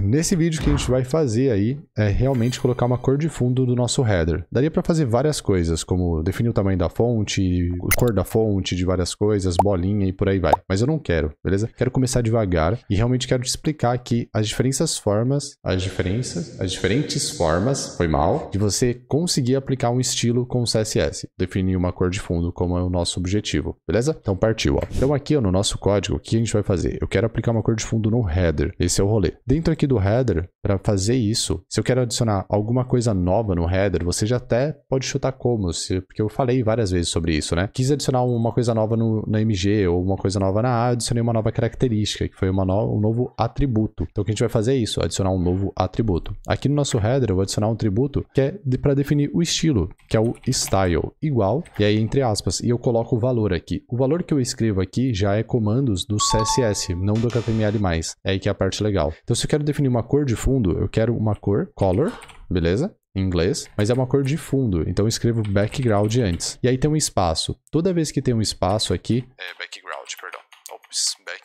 Nesse vídeo que a gente vai fazer aí é realmente colocar uma cor de fundo do nosso header. Daria para fazer várias coisas, como definir o tamanho da fonte, cor da fonte de várias coisas, bolinha e por aí vai. Mas eu não quero, beleza? Quero começar devagar e realmente quero te explicar aqui as diferentes formas, as diferenças, as diferentes formas, foi mal, de você conseguir aplicar um estilo com CSS. Definir uma cor de fundo como é o nosso objetivo, beleza? Então partiu, ó. Então aqui ó, no nosso código, o que a gente vai fazer? Eu quero aplicar uma cor de fundo no header. Esse é o rolê. Dentro aqui do header para fazer isso. Se eu quero adicionar alguma coisa nova no header, você já até pode chutar como, se, porque eu falei várias vezes sobre isso, né? Quis adicionar uma coisa nova no, na MG ou uma coisa nova na A, adicionei uma nova característica, que foi uma no, um novo atributo. Então o que a gente vai fazer é isso, adicionar um novo atributo. Aqui no nosso header eu vou adicionar um atributo que é de, para definir o estilo, que é o style igual, e aí entre aspas, e eu coloco o valor aqui. O valor que eu escrevo aqui já é comandos do CSS, não do HTML+. É aí que é a parte legal. Então se eu quero definir uma cor de fundo, eu quero uma cor color, beleza? Em inglês, mas é uma cor de fundo, então eu escrevo background antes. E aí tem um espaço. Toda vez que tem um espaço aqui, é background, perdão. Ops, background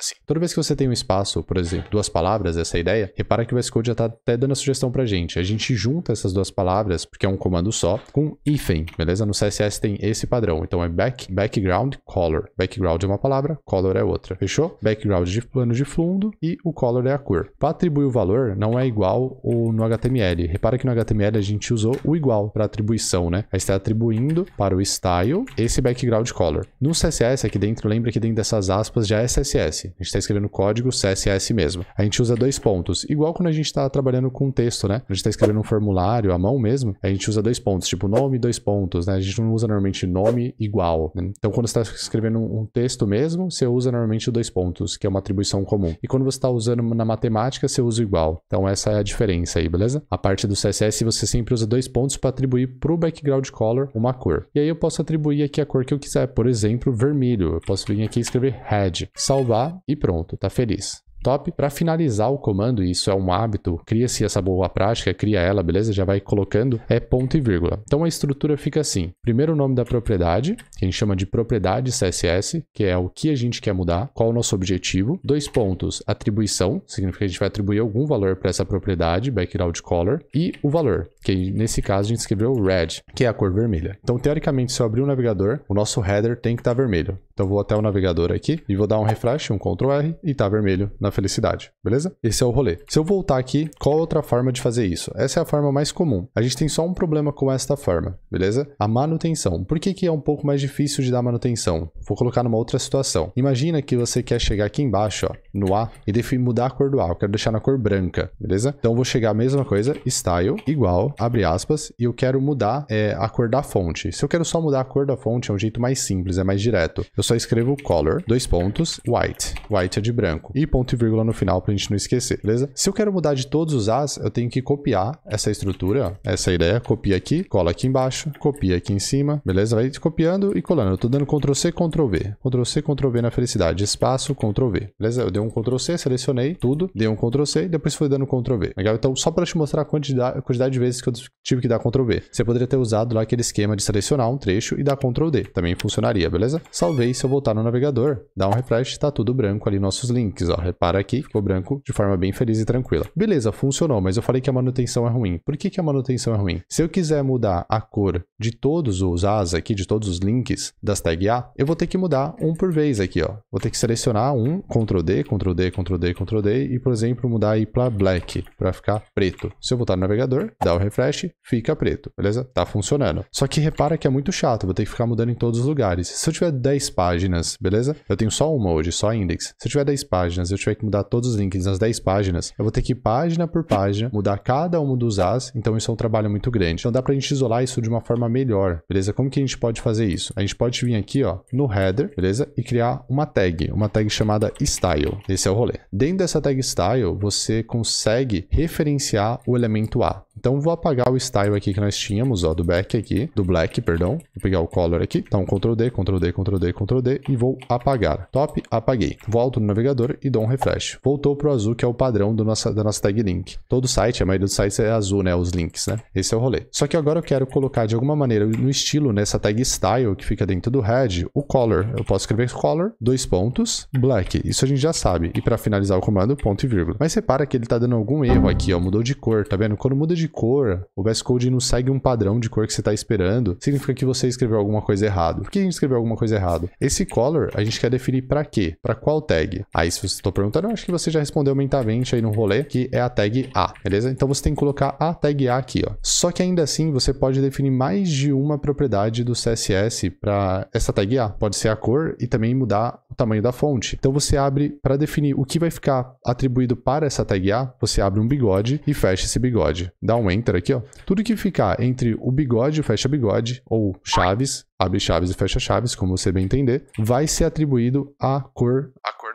assim. Toda vez que você tem um espaço, por exemplo, duas palavras, essa é ideia, repara que o VS Code já está até dando a sugestão pra gente. A gente junta essas duas palavras, porque é um comando só, com hífen, beleza? No CSS tem esse padrão. Então é back, background, color. Background é uma palavra, color é outra. Fechou? Background de plano de fundo e o color é a cor. Para atribuir o valor, não é igual o no HTML. Repara que no HTML a gente usou o igual para atribuição, né? Aí está atribuindo para o style esse background color. No CSS aqui dentro, lembra que dentro dessas aspas já é CSS gente está escrevendo código CSS mesmo. A gente usa dois pontos, igual quando a gente está trabalhando com texto, né? A gente está escrevendo um formulário à mão mesmo, a gente usa dois pontos, tipo nome, dois pontos, né? A gente não usa normalmente nome igual. Né? Então, quando você está escrevendo um texto mesmo, você usa normalmente dois pontos, que é uma atribuição comum. E quando você está usando na matemática, você usa igual. Então, essa é a diferença aí, beleza? A parte do CSS, você sempre usa dois pontos para atribuir para o background color uma cor. E aí eu posso atribuir aqui a cor que eu quiser, por exemplo, vermelho. Eu posso vir aqui e escrever red. Salvar e pronto, tá feliz. Top. Para finalizar o comando, e isso é um hábito, cria-se essa boa prática, cria ela, beleza? Já vai colocando, é ponto e vírgula. Então a estrutura fica assim: primeiro o nome da propriedade, que a gente chama de propriedade CSS, que é o que a gente quer mudar, qual o nosso objetivo. Dois pontos: atribuição, significa que a gente vai atribuir algum valor para essa propriedade, background color, e o valor, que nesse caso a gente escreveu red, que é a cor vermelha. Então, teoricamente, se eu abrir o um navegador, o nosso header tem que estar tá vermelho. Então vou até o navegador aqui e vou dar um refresh, um Ctrl R e tá vermelho na felicidade, beleza? Esse é o rolê. Se eu voltar aqui, qual outra forma de fazer isso? Essa é a forma mais comum. A gente tem só um problema com esta forma, beleza? A manutenção. Por que que é um pouco mais difícil de dar manutenção? Vou colocar numa outra situação. Imagina que você quer chegar aqui embaixo, ó, no A e definir mudar a cor do A. Eu quero deixar na cor branca, beleza? Então eu vou chegar a mesma coisa, style igual, abre aspas, e eu quero mudar é, a cor da fonte. Se eu quero só mudar a cor da fonte, é um jeito mais simples, é mais direto. Eu só escrevo color, dois pontos, white. White é de branco. E ponto e vírgula no final pra gente não esquecer, beleza? Se eu quero mudar de todos os as, eu tenho que copiar essa estrutura, essa ideia, copia aqui, cola aqui embaixo, copia aqui em cima, beleza? Vai copiando e colando. Eu tô dando Ctrl C, Ctrl V. Ctrl C, Ctrl V na felicidade, espaço, Ctrl V. Beleza? Eu dei um Ctrl C, selecionei tudo, dei um Ctrl C e depois fui dando Ctrl V. Legal? Então, só para te mostrar a quantidade, a quantidade de vezes que eu tive que dar Ctrl V. Você poderia ter usado lá aquele esquema de selecionar um trecho e dar Ctrl D. Também funcionaria, beleza? Salvei, se eu voltar no navegador, dar um refresh, tá tudo branco ali nossos links, ó. Repara aqui, ficou branco de forma bem feliz e tranquila. Beleza, funcionou, mas eu falei que a manutenção é ruim. Por que, que a manutenção é ruim? Se eu quiser mudar a cor de todos os as aqui, de todos os links das tag A, eu vou ter que mudar um por vez aqui, ó. Vou ter que selecionar um, Ctrl D, Ctrl D, Ctrl D, Ctrl D, e, por exemplo, mudar aí para black, para ficar preto. Se eu voltar no navegador, dar o refresh, fica preto, beleza? Tá funcionando. Só que repara que é muito chato, vou ter que ficar mudando em todos os lugares. Se eu tiver 10 páginas, beleza? Eu tenho só uma hoje, só index. Se eu tiver 10 páginas, eu tiver que mudar todos os links nas 10 páginas, eu vou ter que ir página por página, mudar cada um dos as, então isso é um trabalho muito grande. Então dá pra gente isolar isso de uma forma melhor, beleza? Como que a gente pode fazer isso? A gente pode vir aqui, ó, no header, beleza? E criar uma tag, uma tag chamada style. Esse é o rolê. Dentro dessa tag style, você consegue referenciar o elemento A. Então vou apagar o style aqui que nós tínhamos, ó, do back aqui, do black, perdão. Vou pegar o color aqui, então Ctrl D, Ctrl D, Ctrl D, Ctrl D e vou apagar. Top, apaguei. Volto no navegador e dou um refresh. Voltou pro azul, que é o padrão do nossa, da nossa tag link. Todo site, a maioria dos sites é azul, né, os links, né? Esse é o rolê. Só que agora eu quero colocar de alguma maneira no estilo, nessa tag style que fica dentro do head, o color. Eu posso escrever color, dois pontos, black. Isso a gente já sabe. E para finalizar o comando, ponto e vírgula. Mas repara que ele tá dando algum erro aqui, ó, mudou de cor, tá vendo? Quando muda de cor, o VS Code não segue um padrão de cor que você está esperando, significa que você escreveu alguma coisa errada. Por que a gente escreveu alguma coisa errada? Esse color a gente quer definir para quê? Para qual tag? Aí, se você está perguntando, eu acho que você já respondeu mentalmente aí no rolê, que é a tag A, beleza? Então você tem que colocar a tag A aqui, ó. Só que ainda assim você pode definir mais de uma propriedade do CSS para essa tag A. Pode ser a cor e também mudar o tamanho da fonte. Então você abre para definir o que vai ficar atribuído para essa tag A, você abre um bigode e fecha esse bigode. Dá um enter aqui, ó. Tudo que ficar entre o bigode e o fecha bigode, ou chaves, abre chaves e fecha chaves, como você bem entender, vai ser atribuído à cor, cor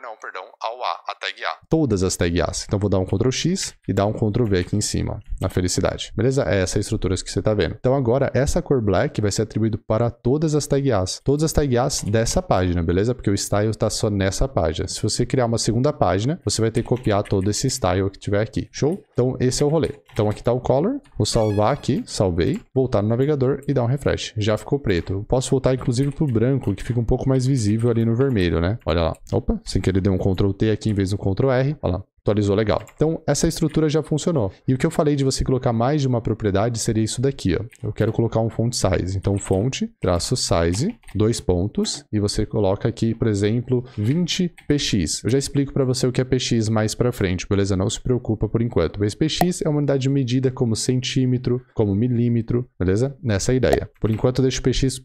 a tag A. Todas as tag As. Então vou dar um Ctrl X e dar um Ctrl V aqui em cima, na felicidade. Beleza? É essa estrutura que você está vendo. Então agora essa cor black vai ser atribuído para todas as tag As. Todas as tag As dessa página, beleza? Porque o style está só nessa página. Se você criar uma segunda página, você vai ter que copiar todo esse style que tiver aqui. Show? Então esse é o rolê. Então aqui está o color, vou salvar aqui, salvei, voltar no navegador e dar um refresh. Já ficou preto. Eu posso voltar inclusive pro branco, que fica um pouco mais visível ali no vermelho, né? Olha lá. Opa, sem querer deu um Ctrl T aqui aqui em vez do Ctrl R. Olha lá, atualizou legal. Então, essa estrutura já funcionou. E o que eu falei de você colocar mais de uma propriedade seria isso daqui, ó. Eu quero colocar um font size. Então, font, traço size, dois pontos e você coloca aqui, por exemplo, 20 PX. Eu já explico para você o que é PX mais para frente, beleza? Não se preocupa por enquanto. Mas PX é uma unidade de medida como centímetro, como milímetro, beleza? Nessa ideia. Por enquanto eu deixo PX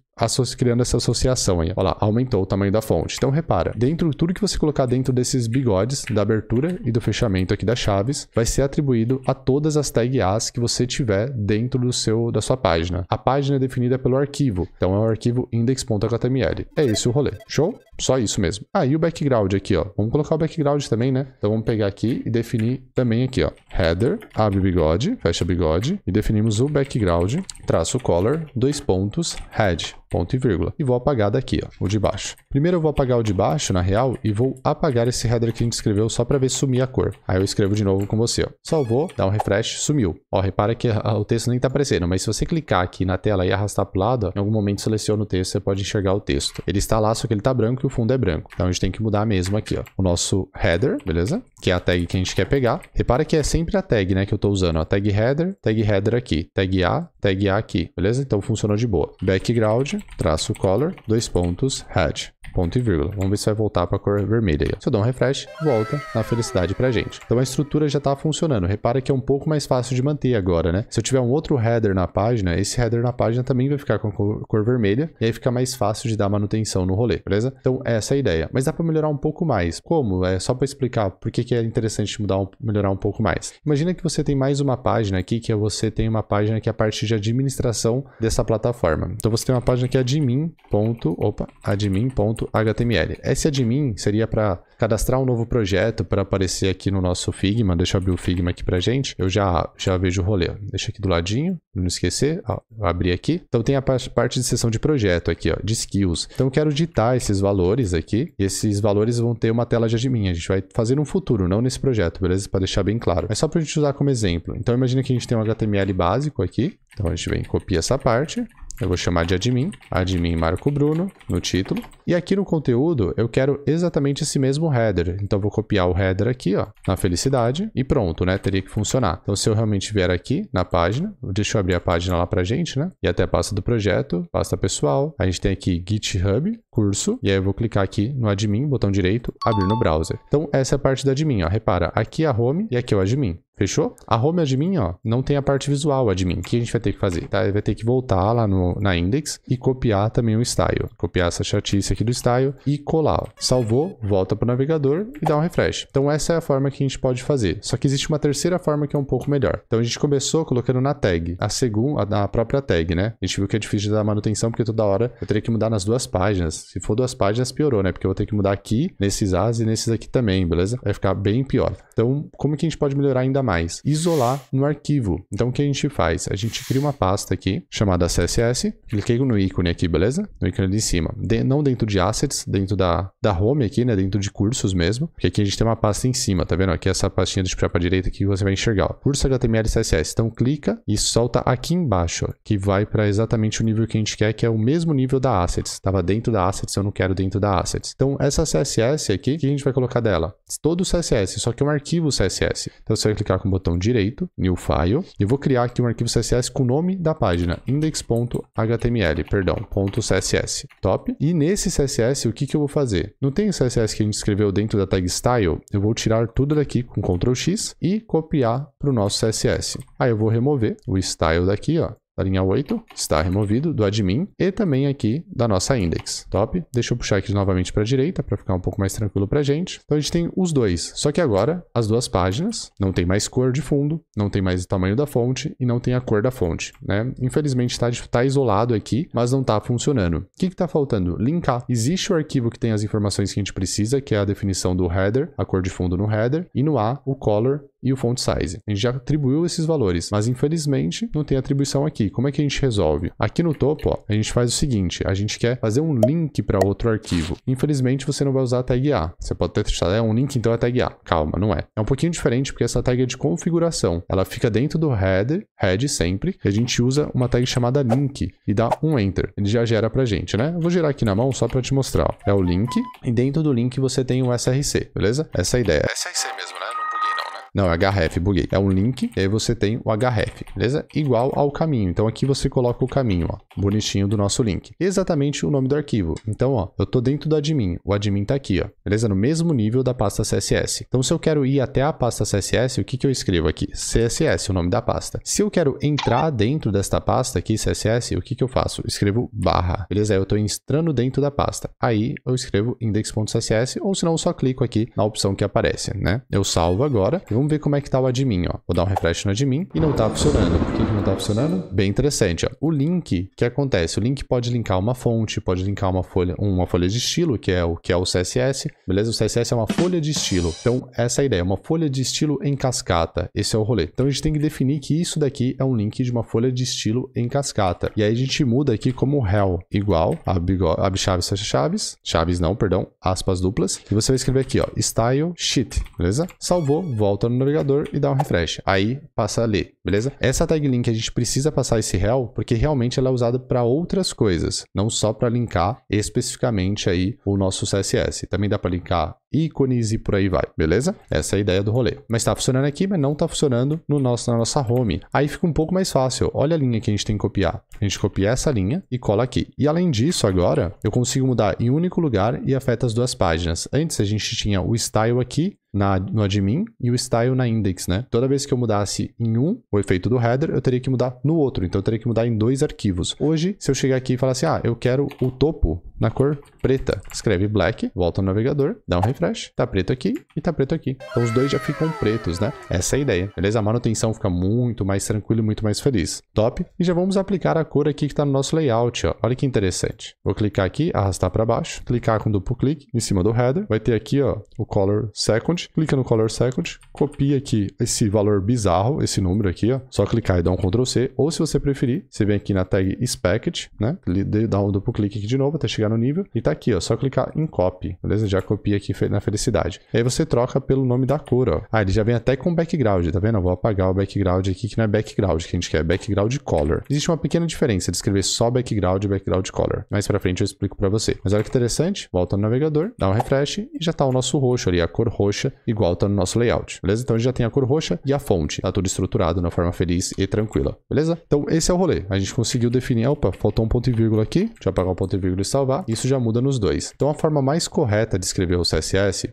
criando essa associação aí. Olha lá, aumentou o tamanho da fonte. Então repara, dentro tudo que você colocar dentro desses bigodes, da abertura e do fechamento aqui das chaves, vai ser atribuído a todas as tag As que você tiver dentro do seu, da sua página. A página é definida pelo arquivo. Então é o arquivo index index.html. É esse o rolê. Show? Só isso mesmo. Ah, o background aqui, ó. Vamos colocar o background também, né? Então vamos pegar aqui e definir também aqui, ó. Header, abre bigode, fecha bigode e definimos o background, traço color, dois pontos, head, ponto e vírgula. E vou apagar daqui, ó, o de baixo. Primeiro eu vou apagar o de baixo, na real, e vou apagar esse header que a gente escreveu só para ver sumir a cor. Aí eu escrevo de novo com você, ó. Salvou, dá um refresh, sumiu. Ó, repara que o texto nem tá aparecendo, mas se você clicar aqui na tela e arrastar pro lado, ó, em algum momento seleciona o texto, você pode pode enxergar o texto. Ele está lá, só que ele está branco e o fundo é branco. Então a gente tem que mudar mesmo aqui, ó. O nosso header, beleza? Que é a tag que a gente quer pegar. Repara que é sempre a tag, né, que eu estou usando. A tag header, tag header aqui, tag A, tag A aqui, beleza? Então funcionou de boa. Background, traço color, dois pontos, head ponto e vírgula. Vamos ver se vai voltar para a cor vermelha. Aí. Se eu dar um refresh, volta na felicidade para a gente. Então a estrutura já está funcionando. Repara que é um pouco mais fácil de manter agora, né? Se eu tiver um outro header na página, esse header na página também vai ficar com a cor, cor vermelha e aí fica mais fácil de dar manutenção no rolê, beleza? Então essa é a ideia. Mas dá para melhorar um pouco mais. Como? É só para explicar por que, que é interessante mudar, um, melhorar um pouco mais. Imagina que você tem mais uma página aqui, que é você tem uma página que é a parte de administração dessa plataforma. Então você tem uma página que é admin. Ponto, opa, admin. Ponto, HTML. Esse admin seria para cadastrar um novo projeto para aparecer aqui no nosso Figma. Deixa eu abrir o Figma aqui para gente. Eu já, já vejo o rolê. Deixa aqui do ladinho, não esquecer. Ó, abrir aqui. Então tem a parte de seção de projeto aqui, ó, de skills. Então eu quero digitar esses valores aqui. E esses valores vão ter uma tela de admin. A gente vai fazer no futuro, não nesse projeto, beleza? Para deixar bem claro. É só para a gente usar como exemplo. Então imagina que a gente tem um HTML básico aqui. Então a gente vem copia essa parte eu vou chamar de admin, admin Marco Bruno, no título. E aqui no conteúdo, eu quero exatamente esse mesmo header. Então, vou copiar o header aqui, ó, na felicidade, e pronto, né? Teria que funcionar. Então, se eu realmente vier aqui na página, deixa eu abrir a página lá pra gente, né? E até a pasta do projeto, pasta pessoal. A gente tem aqui GitHub, curso, e aí eu vou clicar aqui no admin, botão direito, abrir no browser. Então, essa é a parte da admin, ó. Repara, aqui é a home e aqui é o admin. Fechou? A home admin, ó, não tem a parte visual admin. O que a gente vai ter que fazer? Tá? Vai ter que voltar lá no, na index e copiar também o style. Copiar essa chatice aqui do style e colar. Ó. Salvou, volta para o navegador e dá um refresh. Então essa é a forma que a gente pode fazer. Só que existe uma terceira forma que é um pouco melhor. Então a gente começou colocando na tag. A segunda, a, própria tag, né? A gente viu que é difícil de dar manutenção porque toda hora eu teria que mudar nas duas páginas. Se for duas páginas, piorou, né? Porque eu vou ter que mudar aqui, nesses as e nesses aqui também, beleza? Vai ficar bem pior. Então como que a gente pode melhorar ainda ainda mais, isolar no arquivo. Então o que a gente faz? A gente cria uma pasta aqui chamada CSS, cliquei no ícone aqui, beleza? No ícone de cima. De, não dentro de assets, dentro da, da home aqui, né? Dentro de cursos mesmo. Porque aqui a gente tem uma pasta em cima, tá vendo? Aqui essa pastinha de puxar para direita que você vai enxergar. Ó. Curso HTML e CSS. Então clica e solta aqui embaixo, ó, que vai para exatamente o nível que a gente quer, que é o mesmo nível da assets. Tava dentro da assets, eu não quero dentro da assets. Então essa CSS aqui, o que a gente vai colocar dela? Todo CSS, só que é um arquivo CSS. Então você vai clicar clicar com o botão direito, New File, e vou criar aqui um arquivo CSS com o nome da página, index.html, perdão, .css, top. E nesse CSS, o que, que eu vou fazer? Não tem o CSS que a gente escreveu dentro da tag style? Eu vou tirar tudo daqui com Ctrl X e copiar para o nosso CSS. Aí eu vou remover o style daqui, ó, da linha 8 está removido do admin e também aqui da nossa index. Top? Deixa eu puxar aqui novamente para a direita para ficar um pouco mais tranquilo para a gente. Então a gente tem os dois. Só que agora as duas páginas não tem mais cor de fundo, não tem mais o tamanho da fonte e não tem a cor da fonte. Né? Infelizmente está tá isolado aqui, mas não está funcionando. O que está faltando? Linkar. Existe o arquivo que tem as informações que a gente precisa, que é a definição do header, a cor de fundo no header, e no A, o color e o font size. A gente já atribuiu esses valores, mas infelizmente não tem atribuição aqui. Como é que a gente resolve? Aqui no topo, ó, a gente faz o seguinte, a gente quer fazer um link para outro arquivo. Infelizmente você não vai usar a tag A. Você pode até testar, é um link, então é tag A. Calma, não é. É um pouquinho diferente porque essa tag é de configuração. Ela fica dentro do header, head sempre, e a gente usa uma tag chamada link e dá um enter. Ele já gera pra gente, né? Eu vou gerar aqui na mão só para te mostrar. Ó. É o link e dentro do link você tem o um SRC, beleza? Essa é a ideia. SRC mesmo. Não, é href, buguei. É um link, e aí você tem o href, beleza? Igual ao caminho. Então aqui você coloca o caminho, ó, bonitinho do nosso link. Exatamente o nome do arquivo. Então, ó, eu tô dentro do admin. O admin tá aqui, ó, beleza? No mesmo nível da pasta CSS. Então se eu quero ir até a pasta CSS, o que que eu escrevo aqui? CSS, o nome da pasta. Se eu quero entrar dentro desta pasta aqui, CSS, o que que eu faço? Eu escrevo barra, beleza? Aí eu tô entrando dentro da pasta. Aí eu escrevo index.css ou senão só clico aqui na opção que aparece, né? Eu salvo agora e Vamos ver como é que tá o admin, ó. Vou dar um refresh no admin e não tá funcionando. Por que, que não tá funcionando? Bem interessante, ó. O link, o que acontece? O link pode linkar uma fonte, pode linkar uma folha, uma folha de estilo, que é o que é o CSS, beleza? O CSS é uma folha de estilo. Então, essa é a ideia, uma folha de estilo em cascata. Esse é o rolê. Então, a gente tem que definir que isso daqui é um link de uma folha de estilo em cascata. E aí a gente muda aqui como hell igual abre chaves, chaves, chaves não, perdão, aspas duplas. E você vai escrever aqui, ó, style sheet, beleza? Salvou, volta no navegador e dá um refresh. Aí passa a ler, beleza? Essa tag link a gente precisa passar esse real porque realmente ela é usada para outras coisas, não só para linkar especificamente aí o nosso CSS. Também dá para linkar ícones e por aí vai, beleza? Essa é a ideia do rolê. Mas está funcionando aqui, mas não está funcionando no nosso, na nossa home. Aí fica um pouco mais fácil. Olha a linha que a gente tem que copiar. A gente copia essa linha e cola aqui. E além disso, agora, eu consigo mudar em um único lugar e afeta as duas páginas. Antes a gente tinha o style aqui na, no admin e o style na index, né? Toda vez que eu mudasse em um o efeito do header, eu teria que mudar no outro. Então eu teria que mudar em dois arquivos. Hoje, se eu chegar aqui e falar assim, ah, eu quero o topo na cor preta, escreve black, volta no navegador, dá um refresh, tá preto aqui e tá preto aqui. Então os dois já ficam pretos, né? Essa é a ideia, beleza? A manutenção fica muito mais tranquila e muito mais feliz. Top! E já vamos aplicar a cor aqui que tá no nosso layout, ó. Olha que interessante. Vou clicar aqui, arrastar para baixo, clicar com duplo clique em cima do header, vai ter aqui, ó, o color second, clica no Color Second, copia aqui esse valor bizarro, esse número aqui, ó. Só clicar e dar um Ctrl C, ou se você preferir, você vem aqui na tag Spec'd, né? Dá um duplo clique aqui de novo até chegar no nível e tá aqui, ó. Só clicar em Copy, beleza? Já copia aqui na felicidade. E aí você troca pelo nome da cor, ó. Ah, ele já vem até com background, tá vendo? Eu vou apagar o background aqui, que não é background que a gente quer, é background color. Existe uma pequena diferença de escrever só background e background color. Mais pra frente eu explico pra você. Mas olha que interessante, volta no navegador, dá um refresh e já tá o nosso roxo ali, a cor roxa igual tá no nosso layout, beleza? Então a gente já tem a cor roxa e a fonte, tá tudo estruturado na forma feliz e tranquila, beleza? Então esse é o rolê, a gente conseguiu definir, opa, faltou um ponto e vírgula aqui, deixa eu apagar o ponto e vírgula e salvar, isso já muda nos dois. Então a forma mais correta de escrever o CSS,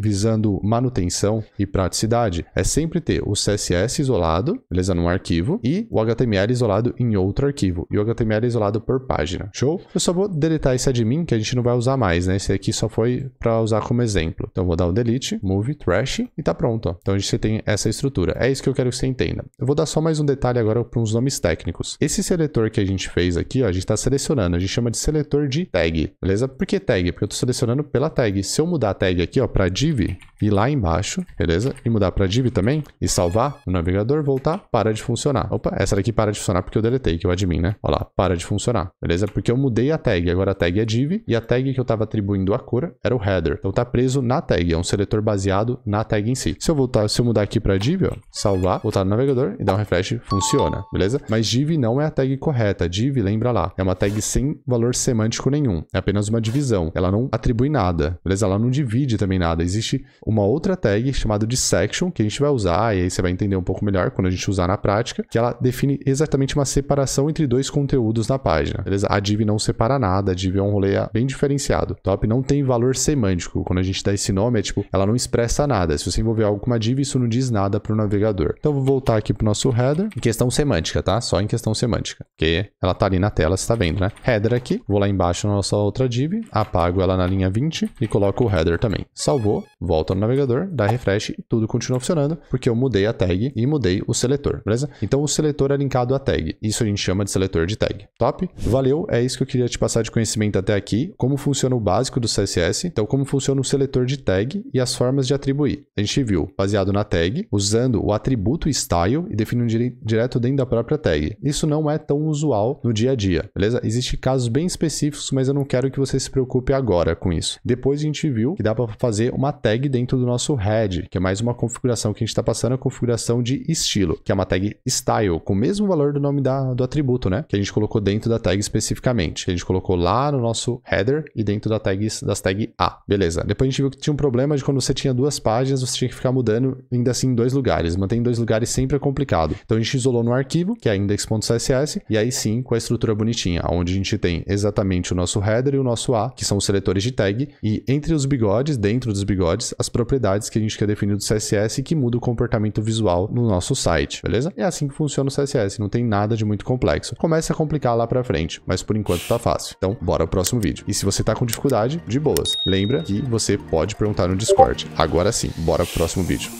visando manutenção e praticidade, é sempre ter o CSS isolado, beleza? Num arquivo, e o HTML isolado em outro arquivo, e o HTML isolado por página, show? Eu só vou deletar esse admin, que a gente não vai usar mais, né? Esse aqui só foi para usar como exemplo. Então vou dar um delete, move remove, trash e tá pronto. Ó. Então você tem essa estrutura. É isso que eu quero que você entenda. Eu vou dar só mais um detalhe agora para uns nomes técnicos. Esse seletor que a gente fez aqui, ó, a gente está selecionando, a gente chama de seletor de tag, beleza? Por que tag? Porque eu estou selecionando pela tag. Se eu mudar a tag aqui, ó, para div, ir lá embaixo, beleza? E mudar para div também e salvar o navegador, voltar, para de funcionar. Opa, essa daqui para de funcionar porque eu deletei, que é o admin, né? Olha lá, para de funcionar, beleza? Porque eu mudei a tag, agora a tag é div e a tag que eu estava atribuindo a cor era o header. Então tá preso na tag, é um seletor baseado na tag em si. Se eu voltar, se eu mudar aqui para div, ó, salvar, voltar no navegador e dar um refresh, funciona, beleza? Mas div não é a tag correta. Div, lembra lá, é uma tag sem valor semântico nenhum, é apenas uma divisão. Ela não atribui nada, beleza? Ela não divide também nada. Existe uma outra tag chamada de section, que a gente vai usar, e aí você vai entender um pouco melhor quando a gente usar na prática, que ela define exatamente uma separação entre dois conteúdos na página, beleza? A div não separa nada, a div é um rolê bem diferenciado. Top não tem valor semântico. Quando a gente dá esse nome, é tipo, ela não expressa nada. Se você envolver algo com uma div, isso não diz nada para o navegador. Então, vou voltar aqui para o nosso header, em questão semântica, tá? Só em questão semântica, porque ela tá ali na tela, você tá vendo, né? Header aqui, vou lá embaixo na nossa outra div, apago ela na linha 20 e coloco o header também. Salvou, volta no no navegador, dá refresh e tudo continua funcionando, porque eu mudei a tag e mudei o seletor, beleza? Então o seletor é linkado à tag. Isso a gente chama de seletor de tag. Top? Valeu, é isso que eu queria te passar de conhecimento até aqui, como funciona o básico do CSS, então como funciona o seletor de tag e as formas de atribuir. A gente viu baseado na tag, usando o atributo style e definindo direto dentro da própria tag. Isso não é tão usual no dia a dia, beleza? Existem casos bem específicos, mas eu não quero que você se preocupe agora com isso. Depois a gente viu que dá para fazer uma tag dentro dentro do nosso head, que é mais uma configuração que a gente está passando, a configuração de estilo, que é uma tag style, com o mesmo valor do nome da, do atributo, né? Que a gente colocou dentro da tag especificamente. Que a gente colocou lá no nosso header e dentro da tag, das tag A. Beleza. Depois a gente viu que tinha um problema de quando você tinha duas páginas, você tinha que ficar mudando ainda assim em dois lugares. Manter em dois lugares sempre é complicado. Então a gente isolou no arquivo, que é index.css, e aí sim com a estrutura bonitinha, onde a gente tem exatamente o nosso header e o nosso A, que são os seletores de tag, e entre os bigodes, dentro dos bigodes, as propriedades que a gente quer definir do CSS que muda o comportamento visual no nosso site, beleza? É assim que funciona o CSS, não tem nada de muito complexo. Começa a complicar lá pra frente, mas por enquanto tá fácil. Então, bora pro próximo vídeo. E se você tá com dificuldade, de boas. Lembra que você pode perguntar no Discord. Agora sim, bora pro próximo vídeo.